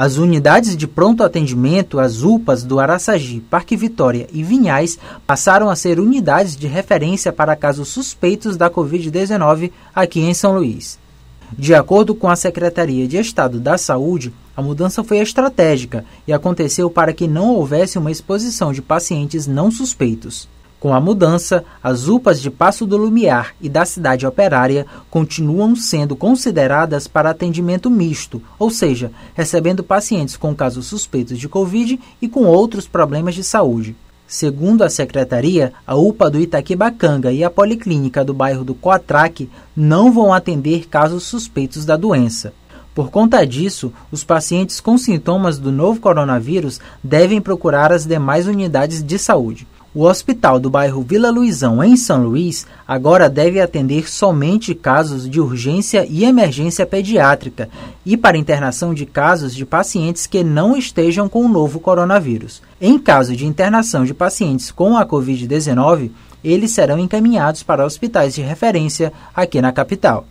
As unidades de pronto atendimento, as UPAs do Araçagi, Parque Vitória e Vinhais, passaram a ser unidades de referência para casos suspeitos da Covid-19 aqui em São Luís. De acordo com a Secretaria de Estado da Saúde, a mudança foi estratégica e aconteceu para que não houvesse uma exposição de pacientes não suspeitos. Com a mudança, as UPAs de Passo do Lumiar e da Cidade Operária continuam sendo consideradas para atendimento misto, ou seja, recebendo pacientes com casos suspeitos de Covid e com outros problemas de saúde. Segundo a secretaria, a UPA do Itaquibacanga e a Policlínica do bairro do Coatraque não vão atender casos suspeitos da doença. Por conta disso, os pacientes com sintomas do novo coronavírus devem procurar as demais unidades de saúde. O hospital do bairro Vila Luizão, em São Luís, agora deve atender somente casos de urgência e emergência pediátrica e para internação de casos de pacientes que não estejam com o novo coronavírus. Em caso de internação de pacientes com a Covid-19, eles serão encaminhados para hospitais de referência aqui na capital.